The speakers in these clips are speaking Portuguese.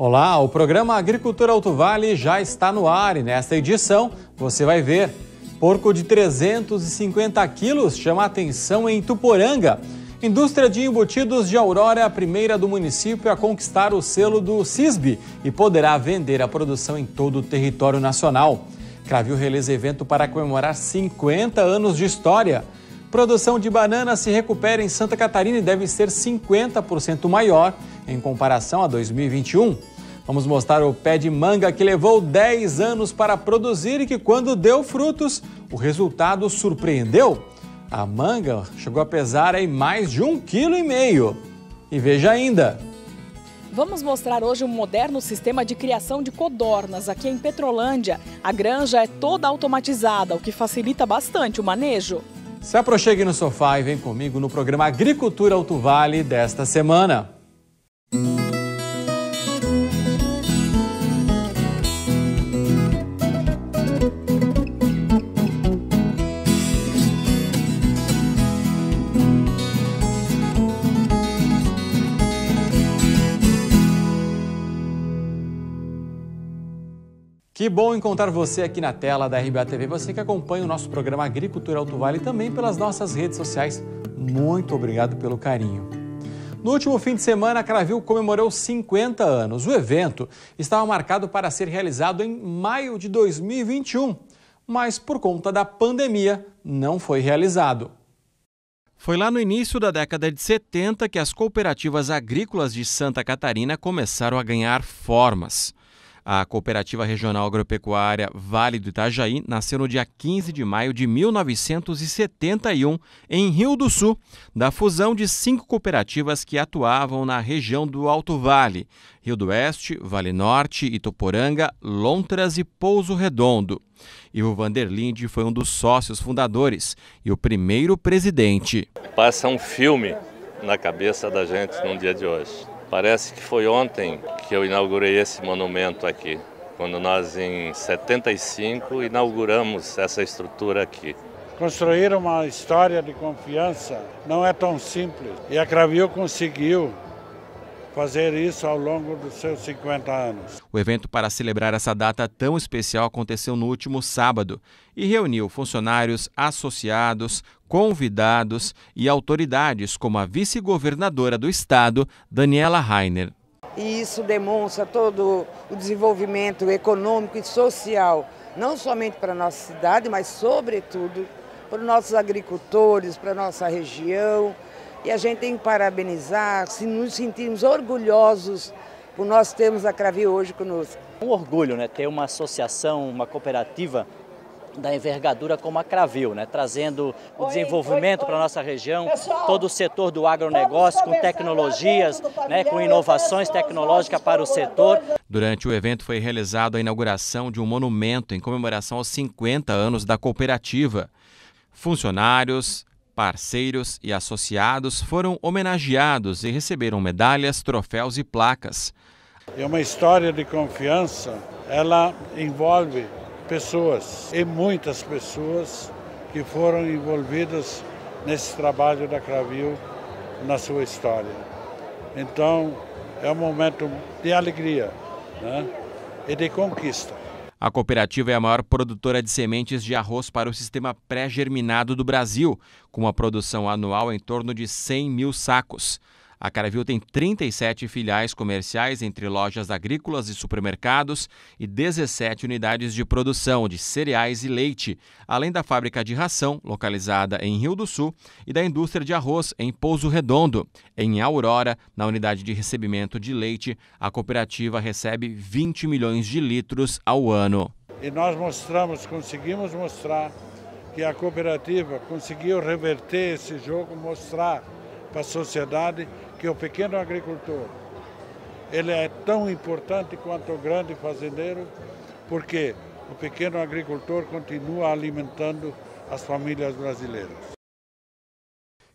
Olá, o programa Agricultura Alto Vale já está no ar e nesta edição você vai ver. Porco de 350 quilos chama atenção em Tuporanga. Indústria de embutidos de Aurora é a primeira do município a conquistar o selo do CISB e poderá vender a produção em todo o território nacional. Cravil realiza evento para comemorar 50 anos de história. Produção de banana se recupera em Santa Catarina e deve ser 50% maior em comparação a 2021. Vamos mostrar o pé de manga que levou 10 anos para produzir e que, quando deu frutos, o resultado surpreendeu. A manga chegou a pesar aí mais de um quilo e meio. E veja ainda. Vamos mostrar hoje um moderno sistema de criação de codornas aqui em Petrolândia. A granja é toda automatizada, o que facilita bastante o manejo. Se aproxime no sofá e vem comigo no programa Agricultura Alto Vale desta semana. Que bom encontrar você aqui na tela da RBA TV, você que acompanha o nosso programa Agricultura Alto Vale e também pelas nossas redes sociais. Muito obrigado pelo carinho. No último fim de semana, a Cravil comemorou 50 anos. O evento estava marcado para ser realizado em maio de 2021, mas por conta da pandemia não foi realizado. Foi lá no início da década de 70 que as cooperativas agrícolas de Santa Catarina começaram a ganhar formas. A Cooperativa Regional Agropecuária Vale do Itajaí nasceu no dia 15 de maio de 1971, em Rio do Sul, da fusão de cinco cooperativas que atuavam na região do Alto Vale: Rio do Oeste, Vale Norte, Ituporanga, Lontras e Pouso Redondo. Ivo Vanderlinde foi um dos sócios fundadores e o primeiro presidente. Passa um filme na cabeça da gente no dia de hoje. Parece que foi ontem que eu inaugurei esse monumento aqui, quando nós em 75 inauguramos essa estrutura aqui. Construir uma história de confiança não é tão simples. E a Cravio conseguiu fazer isso ao longo dos seus 50 anos. O evento para celebrar essa data tão especial aconteceu no último sábado e reuniu funcionários, associados, convidados e autoridades, como a vice-governadora do estado, Daniela Rainer. E isso demonstra todo o desenvolvimento econômico e social, não somente para a nossa cidade, mas, sobretudo, para os nossos agricultores, para a nossa região. E a gente tem que parabenizar, se nos sentirmos orgulhosos por nós termos a Cravi hoje conosco. Um orgulho, né? Ter uma associação, uma cooperativa da envergadura como a Cravil, né? trazendo o desenvolvimento para a nossa região, Pessoal, todo o setor do agronegócio com tecnologias, né? com inovações tecnológicas para o setor. Durante o evento foi realizada a inauguração de um monumento em comemoração aos 50 anos da cooperativa. Funcionários, parceiros e associados foram homenageados e receberam medalhas, troféus e placas. É uma história de confiança, ela envolve pessoas e muitas pessoas que foram envolvidas nesse trabalho da Cravil na sua história. Então, é um momento de alegria né? e de conquista. A cooperativa é a maior produtora de sementes de arroz para o sistema pré-germinado do Brasil, com uma produção anual em torno de 100 mil sacos. A Caravil tem 37 filiais comerciais entre lojas agrícolas e supermercados e 17 unidades de produção de cereais e leite, além da fábrica de ração, localizada em Rio do Sul, e da indústria de arroz em Pouso Redondo. Em Aurora, na unidade de recebimento de leite, a cooperativa recebe 20 milhões de litros ao ano. E nós mostramos, conseguimos mostrar que a cooperativa conseguiu reverter esse jogo, mostrar para a sociedade que o pequeno agricultor ele é tão importante quanto o grande fazendeiro, porque o pequeno agricultor continua alimentando as famílias brasileiras.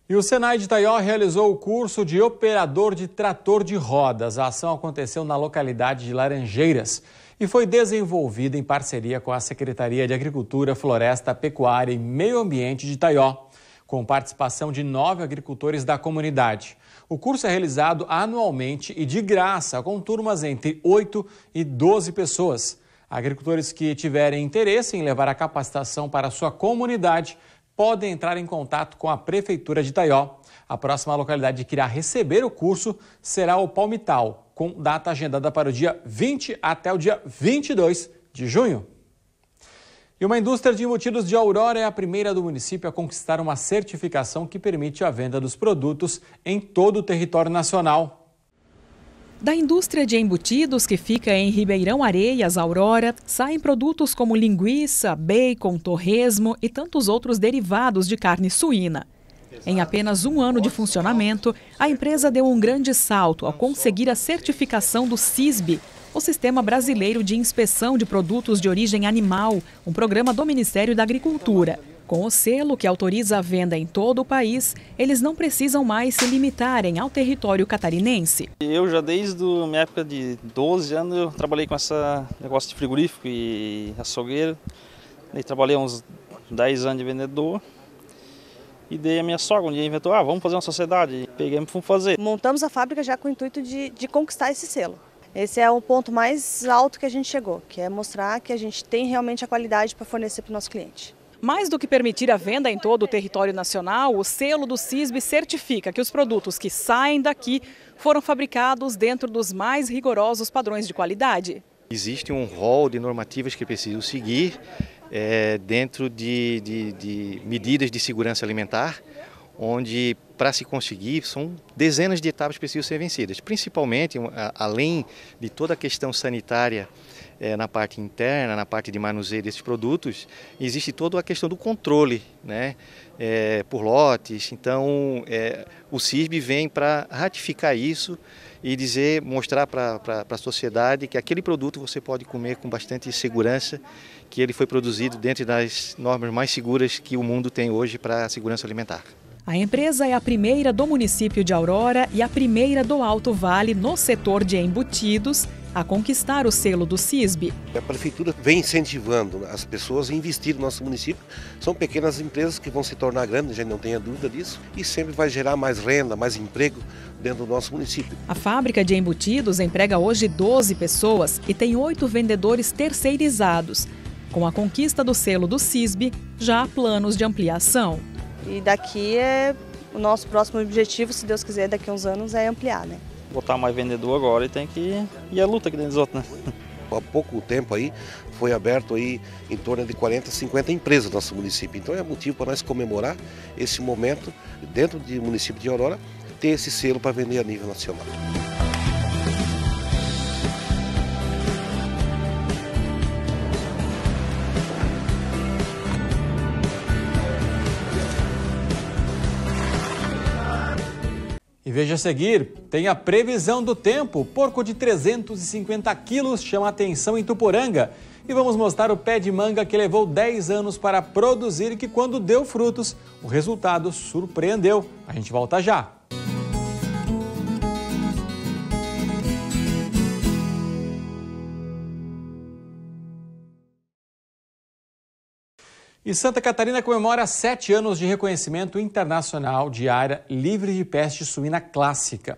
E o Senai de Itaió realizou o curso de operador de trator de rodas. A ação aconteceu na localidade de Laranjeiras e foi desenvolvida em parceria com a Secretaria de Agricultura, Floresta, Pecuária e Meio Ambiente de Itaió com participação de nove agricultores da comunidade. O curso é realizado anualmente e de graça, com turmas entre 8 e 12 pessoas. Agricultores que tiverem interesse em levar a capacitação para a sua comunidade podem entrar em contato com a Prefeitura de Itaió. A próxima localidade que irá receber o curso será o Palmital, com data agendada para o dia 20 até o dia 22 de junho. E uma indústria de embutidos de Aurora é a primeira do município a conquistar uma certificação que permite a venda dos produtos em todo o território nacional. Da indústria de embutidos que fica em Ribeirão Areias, Aurora, saem produtos como linguiça, bacon, torresmo e tantos outros derivados de carne suína. Em apenas um ano de funcionamento, a empresa deu um grande salto ao conseguir a certificação do CISB, o Sistema Brasileiro de Inspeção de Produtos de Origem Animal, um programa do Ministério da Agricultura. Com o selo que autoriza a venda em todo o país, eles não precisam mais se limitarem ao território catarinense. Eu já desde a minha época de 12 anos eu trabalhei com esse negócio de frigorífico e açougueiro. E trabalhei uns 10 anos de vendedor. E dei a minha sogra, um dia inventou, ah, vamos fazer uma sociedade. Peguei e fomos fazer. Montamos a fábrica já com o intuito de, de conquistar esse selo. Esse é o ponto mais alto que a gente chegou, que é mostrar que a gente tem realmente a qualidade para fornecer para o nosso cliente. Mais do que permitir a venda em todo o território nacional, o selo do CISB certifica que os produtos que saem daqui foram fabricados dentro dos mais rigorosos padrões de qualidade. Existe um rol de normativas que precisam seguir é, dentro de, de, de medidas de segurança alimentar, onde para se conseguir, são dezenas de etapas que precisam ser vencidas, principalmente além de toda a questão sanitária é, na parte interna, na parte de manuseio desses produtos, existe toda a questão do controle né, é, por lotes. Então, é, o CISB vem para ratificar isso e dizer, mostrar para a sociedade que aquele produto você pode comer com bastante segurança, que ele foi produzido dentro das normas mais seguras que o mundo tem hoje para a segurança alimentar. A empresa é a primeira do município de Aurora e a primeira do Alto Vale no setor de embutidos a conquistar o selo do CISB. A prefeitura vem incentivando as pessoas a investir no nosso município. São pequenas empresas que vão se tornar grandes, já não tenha dúvida disso, e sempre vai gerar mais renda, mais emprego dentro do nosso município. A fábrica de embutidos emprega hoje 12 pessoas e tem oito vendedores terceirizados. Com a conquista do selo do CISB, já há planos de ampliação. E daqui é o nosso próximo objetivo, se Deus quiser, daqui a uns anos, é ampliar, né? Botar mais vendedor agora e tem que ir à luta aqui dentro dos outros, né? Há pouco tempo aí foi aberto aí em torno de 40, 50 empresas no nosso município. Então é motivo para nós comemorar esse momento dentro do município de Aurora ter esse selo para vender a nível nacional. E veja a seguir, tem a previsão do tempo. Porco de 350 quilos chama atenção em Tuporanga. E vamos mostrar o pé de manga que levou 10 anos para produzir e que quando deu frutos, o resultado surpreendeu. A gente volta já. E Santa Catarina comemora sete anos de reconhecimento internacional de área livre de peste suína clássica.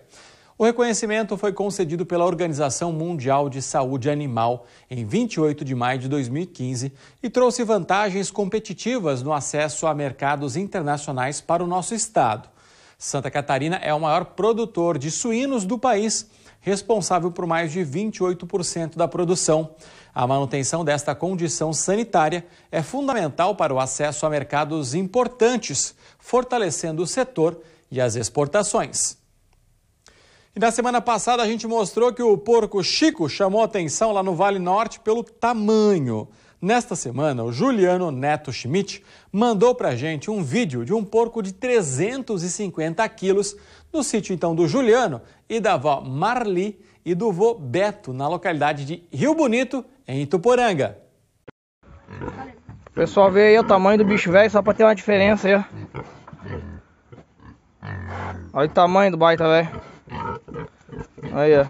O reconhecimento foi concedido pela Organização Mundial de Saúde Animal em 28 de maio de 2015 e trouxe vantagens competitivas no acesso a mercados internacionais para o nosso estado. Santa Catarina é o maior produtor de suínos do país responsável por mais de 28% da produção. A manutenção desta condição sanitária é fundamental para o acesso a mercados importantes, fortalecendo o setor e as exportações. E na semana passada a gente mostrou que o porco Chico chamou atenção lá no Vale Norte pelo tamanho. Nesta semana, o Juliano Neto Schmidt mandou para gente um vídeo de um porco de 350 quilos no sítio então do Juliano e da avó Marli e do vô Beto, na localidade de Rio Bonito, em Ituporanga. Pessoal, vê aí o tamanho do bicho velho, só para ter uma diferença aí, ó. Olha o tamanho do baita, velho. Aí, ó.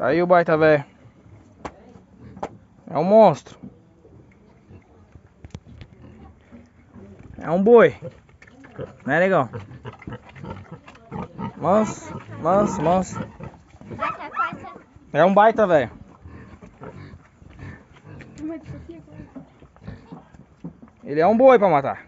aí. o baita velho. É um monstro. É um boi. Né, negão? Manso, manso, manso. É um baita, velho. Ele é um boi pra matar.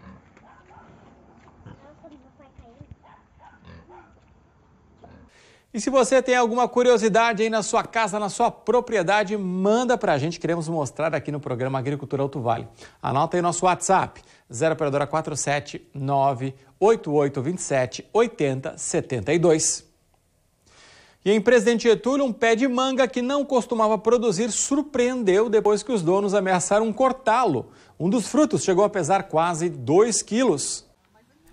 E se você tem alguma curiosidade aí na sua casa, na sua propriedade, manda para a gente. Queremos mostrar aqui no programa Agricultura Alto Vale. Anota aí nosso WhatsApp, 0 operadora 479 8072. E em Presidente Getúlio, um pé de manga que não costumava produzir surpreendeu depois que os donos ameaçaram cortá-lo. Um dos frutos chegou a pesar quase 2 quilos.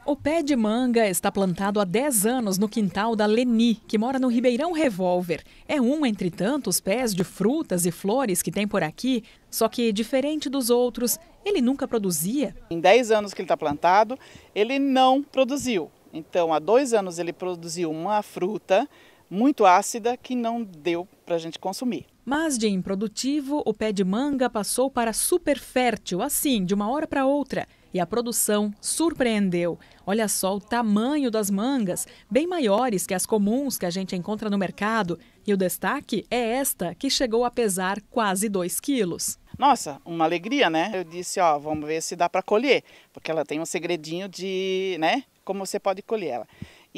O pé de manga está plantado há 10 anos no quintal da Leni, que mora no Ribeirão Revolver. É um entre tantos pés de frutas e flores que tem por aqui, só que, diferente dos outros, ele nunca produzia. Em 10 anos que ele está plantado, ele não produziu. Então, há dois anos ele produziu uma fruta muito ácida que não deu para a gente consumir. Mas de improdutivo, o pé de manga passou para super fértil, assim, de uma hora para outra. E a produção surpreendeu. Olha só o tamanho das mangas, bem maiores que as comuns que a gente encontra no mercado. E o destaque é esta, que chegou a pesar quase 2 quilos. Nossa, uma alegria, né? Eu disse, ó, vamos ver se dá para colher, porque ela tem um segredinho de, né, como você pode colher ela.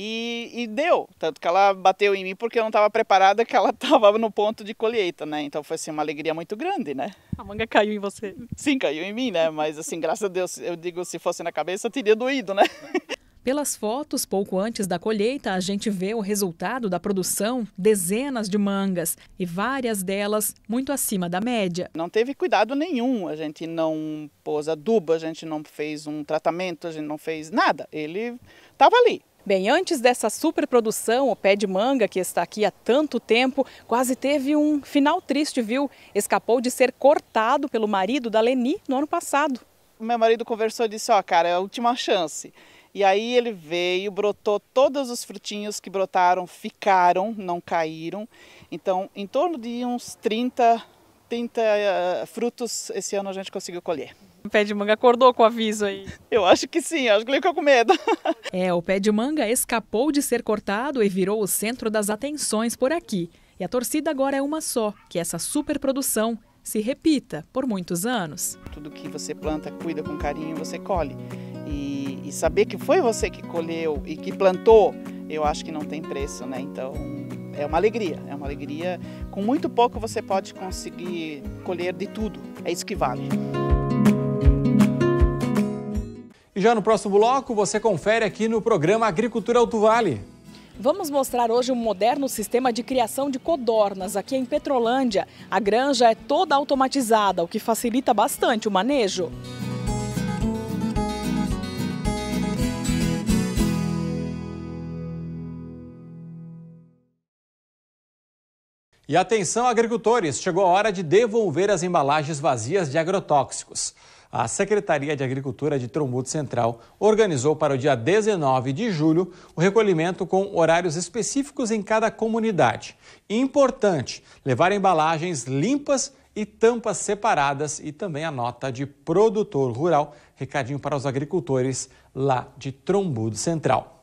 E, e, deu, tanto que ela bateu em mim porque eu não estava preparada que ela estava no ponto de colheita, né? Então foi assim uma alegria muito grande, né? A manga caiu em você. Sim, caiu em mim, né? Mas assim, graças a Deus, eu digo, se fosse na cabeça, teria doído, né? Pelas fotos, pouco antes da colheita, a gente vê o resultado da produção, dezenas de mangas e várias delas muito acima da média. Não teve cuidado nenhum, a gente não pôs adubo, a gente não fez um tratamento, a gente não fez nada. Ele estava ali, Bem, antes dessa superprodução, o pé de manga que está aqui há tanto tempo, quase teve um final triste, viu? Escapou de ser cortado pelo marido da Leni no ano passado. Meu marido conversou e disse: Ó, oh, cara, é a última chance. E aí ele veio, brotou todos os frutinhos que brotaram, ficaram, não caíram. Então, em torno de uns 30, 30 uh, frutos esse ano a gente conseguiu colher pé de manga acordou com o aviso aí. Eu acho que sim, acho que ele ficou com medo. é, o pé de manga escapou de ser cortado e virou o centro das atenções por aqui. E a torcida agora é uma só, que essa superprodução se repita por muitos anos. Tudo que você planta, cuida com carinho, você colhe. E, e saber que foi você que colheu e que plantou, eu acho que não tem preço, né? Então, é uma alegria, é uma alegria. Com muito pouco você pode conseguir colher de tudo. É isso que vale. E já no próximo bloco você confere aqui no programa Agricultura Alto Vale. Vamos mostrar hoje um moderno sistema de criação de codornas aqui em Petrolândia. A granja é toda automatizada, o que facilita bastante o manejo. E atenção, agricultores! Chegou a hora de devolver as embalagens vazias de agrotóxicos a Secretaria de Agricultura de Trombudo Central organizou para o dia 19 de julho o recolhimento com horários específicos em cada comunidade. Importante levar embalagens limpas e tampas separadas e também a nota de produtor rural. Recadinho para os agricultores lá de Trombudo Central.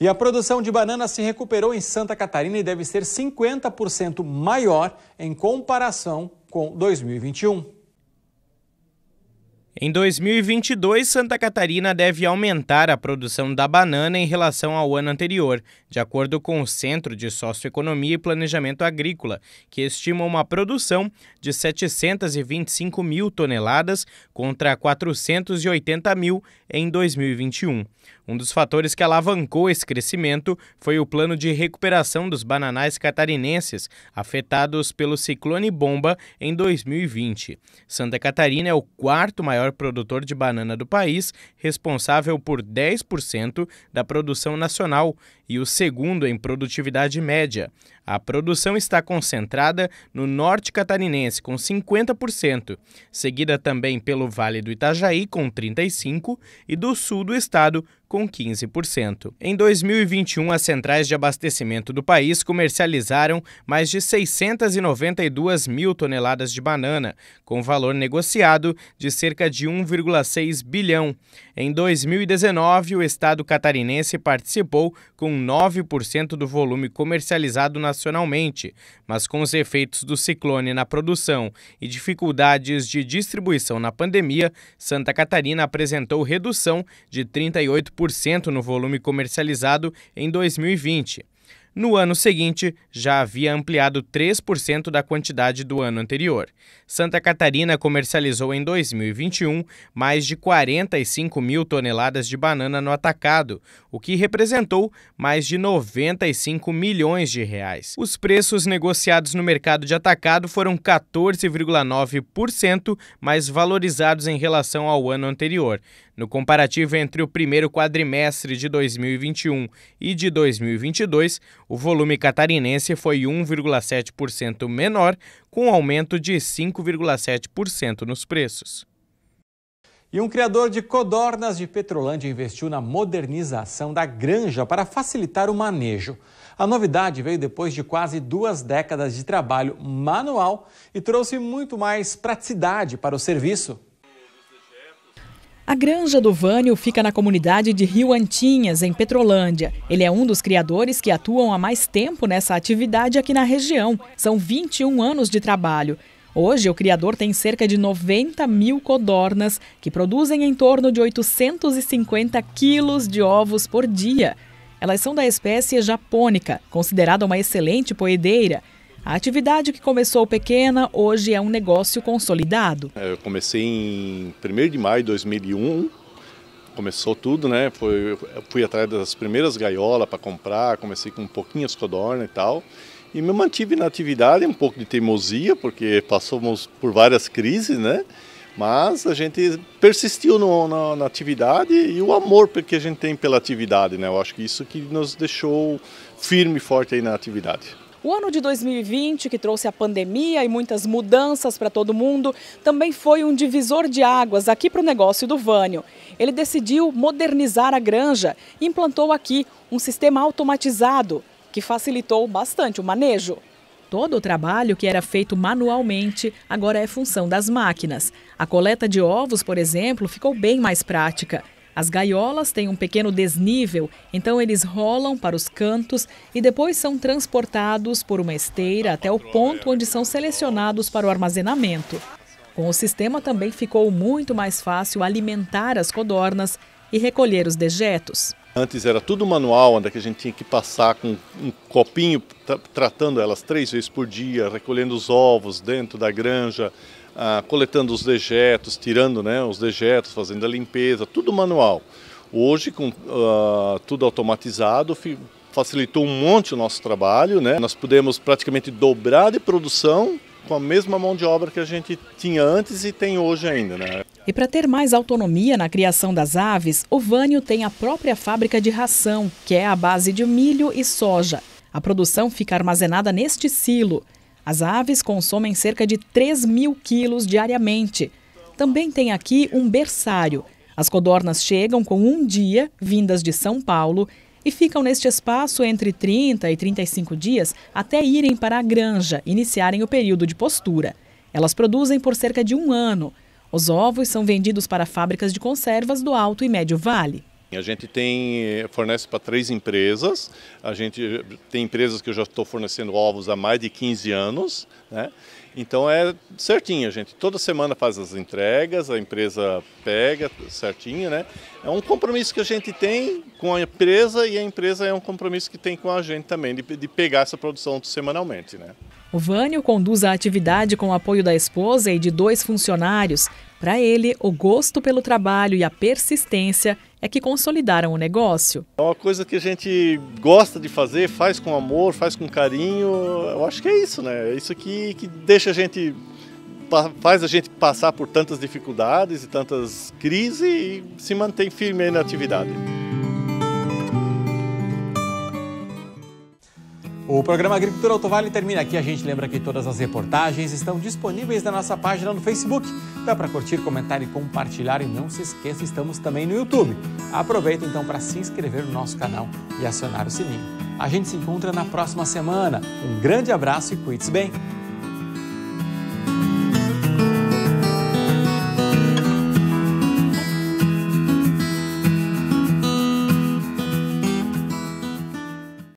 E a produção de banana se recuperou em Santa Catarina e deve ser 50% maior em comparação com 2021. Em 2022, Santa Catarina deve aumentar a produção da banana em relação ao ano anterior, de acordo com o Centro de Socioeconomia e Planejamento Agrícola, que estima uma produção de 725 mil toneladas contra 480 mil em 2021. Um dos fatores que alavancou esse crescimento foi o plano de recuperação dos bananais catarinenses afetados pelo ciclone bomba em 2020. Santa Catarina é o quarto maior produtor de banana do país, responsável por 10% da produção nacional e o segundo em produtividade média. A produção está concentrada no norte catarinense, com 50%, seguida também pelo Vale do Itajaí, com 35%, e do sul do estado, com 15%. Em 2021, as centrais de abastecimento do país comercializaram mais de 692 mil toneladas de banana, com valor negociado de cerca de 1,6 bilhão. Em 2019, o estado catarinense participou com 9% do volume comercializado nacionalmente, mas com os efeitos do ciclone na produção e dificuldades de distribuição na pandemia, Santa Catarina apresentou redução de 38 no volume comercializado em 2020. No ano seguinte, já havia ampliado 3% da quantidade do ano anterior. Santa Catarina comercializou em 2021 mais de 45 mil toneladas de banana no atacado, o que representou mais de 95 milhões de reais. Os preços negociados no mercado de atacado foram 14,9% mais valorizados em relação ao ano anterior, no comparativo entre o primeiro quadrimestre de 2021 e de 2022, o volume catarinense foi 1,7% menor, com aumento de 5,7% nos preços. E um criador de codornas de Petrolândia investiu na modernização da granja para facilitar o manejo. A novidade veio depois de quase duas décadas de trabalho manual e trouxe muito mais praticidade para o serviço. A granja do Vânio fica na comunidade de Rio Antinhas, em Petrolândia. Ele é um dos criadores que atuam há mais tempo nessa atividade aqui na região. São 21 anos de trabalho. Hoje, o criador tem cerca de 90 mil codornas, que produzem em torno de 850 quilos de ovos por dia. Elas são da espécie japônica, considerada uma excelente poedeira. A atividade que começou pequena hoje é um negócio consolidado. É, eu comecei em 1 de maio de 2001, começou tudo, né? Foi, fui atrás das primeiras gaiolas para comprar, comecei com um pouquinho as codorna e tal. E me mantive na atividade, um pouco de teimosia, porque passamos por várias crises, né? Mas a gente persistiu no, na, na, atividade e o amor que a gente tem pela atividade, né? Eu acho que isso que nos deixou firme e forte aí na atividade. O ano de 2020, que trouxe a pandemia e muitas mudanças para todo mundo, também foi um divisor de águas aqui para o negócio do Vânio. Ele decidiu modernizar a granja e implantou aqui um sistema automatizado, que facilitou bastante o manejo. Todo o trabalho que era feito manualmente agora é função das máquinas. A coleta de ovos, por exemplo, ficou bem mais prática. As gaiolas têm um pequeno desnível, então eles rolam para os cantos e depois são transportados por uma esteira até o ponto onde são selecionados para o armazenamento. Com o sistema também ficou muito mais fácil alimentar as codornas e recolher os dejetos. Antes era tudo manual, onde é a gente tinha que passar com um copinho, tratando elas três vezes por dia, recolhendo os ovos dentro da granja, ah, coletando os dejetos, tirando né, os dejetos, fazendo a limpeza, tudo manual. Hoje, com ah, tudo automatizado, facilitou um monte o nosso trabalho. Né? Nós pudemos praticamente dobrar de produção com a mesma mão de obra que a gente tinha antes e tem hoje ainda. Né? E para ter mais autonomia na criação das aves, o Vânio tem a própria fábrica de ração, que é a base de milho e soja. A produção fica armazenada neste silo. As aves consomem cerca de 3 mil quilos diariamente. Também tem aqui um berçário. As codornas chegam com um dia, vindas de São Paulo, e ficam neste espaço entre 30 e 35 dias até irem para a granja, iniciarem o período de postura. Elas produzem por cerca de um ano. Os ovos são vendidos para fábricas de conservas do Alto e Médio Vale. A gente tem eh, fornece para três empresas. A gente eh, tem empresas que eu já estou fornecendo ovos há mais de 15 anos, né? Então é certinho, a gente toda semana faz as entregas, a empresa pega certinho, né? É um compromisso que a gente tem com a empresa e a empresa é um compromisso que tem com a gente também de, de pegar essa produção semanalmente, né? O Vânio conduz a atividade com o apoio da esposa e de dois funcionários. Para ele, o gosto pelo trabalho e a persistência é que consolidaram o negócio. É uma coisa que a gente gosta de fazer, faz com amor, faz com carinho. Eu acho que é isso, né? É isso que, que deixa a gente faz a gente passar por tantas dificuldades e tantas crises e se mantém firme na atividade. O programa Agricultura Autovale termina aqui. A gente lembra que todas as reportagens estão disponíveis na nossa página no Facebook. Dá para curtir, comentar e compartilhar. E não se esqueça, estamos também no YouTube. Aproveita então para se inscrever no nosso canal e acionar o sininho. A gente se encontra na próxima semana. Um grande abraço e cuide-se bem!